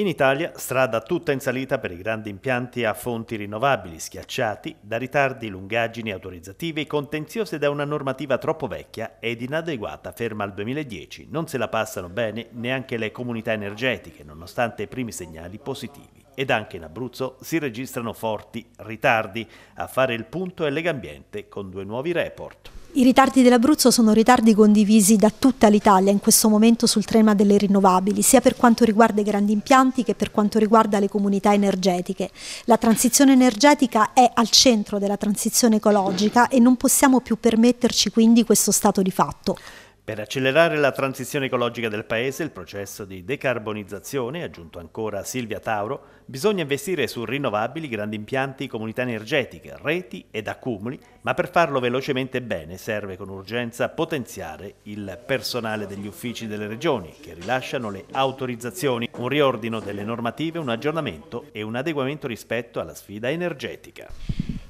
In Italia, strada tutta in salita per i grandi impianti a fonti rinnovabili, schiacciati da ritardi, lungaggini autorizzative, contenziosi da una normativa troppo vecchia ed inadeguata ferma al 2010. Non se la passano bene neanche le comunità energetiche, nonostante i primi segnali positivi. Ed anche in Abruzzo si registrano forti ritardi. A fare il punto è Legambiente con due nuovi report. I ritardi dell'Abruzzo sono ritardi condivisi da tutta l'Italia in questo momento sul tema delle rinnovabili, sia per quanto riguarda i grandi impianti che per quanto riguarda le comunità energetiche. La transizione energetica è al centro della transizione ecologica e non possiamo più permetterci quindi questo stato di fatto. Per accelerare la transizione ecologica del Paese, il processo di decarbonizzazione, aggiunto ancora Silvia Tauro, bisogna investire su rinnovabili, grandi impianti, comunità energetiche, reti ed accumuli, ma per farlo velocemente e bene serve con urgenza potenziare il personale degli uffici delle regioni che rilasciano le autorizzazioni, un riordino delle normative, un aggiornamento e un adeguamento rispetto alla sfida energetica.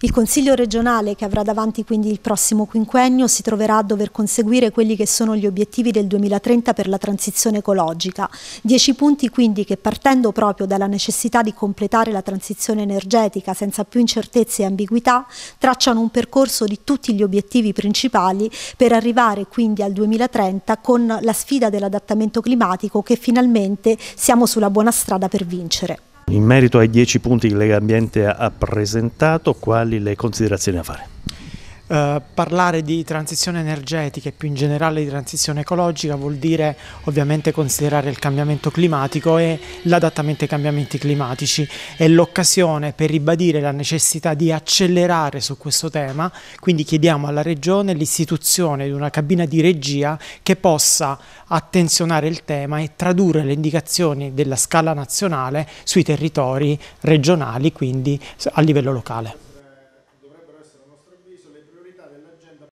Il Consiglio regionale, che avrà davanti quindi il prossimo quinquennio, si troverà a dover conseguire quelli che sono gli obiettivi del 2030 per la transizione ecologica. Dieci punti quindi che partendo proprio dalla necessità di completare la transizione energetica senza più incertezze e ambiguità, tracciano un percorso di tutti gli obiettivi principali per arrivare quindi al 2030 con la sfida dell'adattamento climatico che finalmente siamo sulla buona strada per vincere. In merito ai 10 punti che Lega Ambiente ha presentato, quali le considerazioni a fare? Eh, parlare di transizione energetica e più in generale di transizione ecologica vuol dire ovviamente considerare il cambiamento climatico e l'adattamento ai cambiamenti climatici. È l'occasione per ribadire la necessità di accelerare su questo tema, quindi chiediamo alla Regione l'istituzione di una cabina di regia che possa attenzionare il tema e tradurre le indicazioni della scala nazionale sui territori regionali, quindi a livello locale.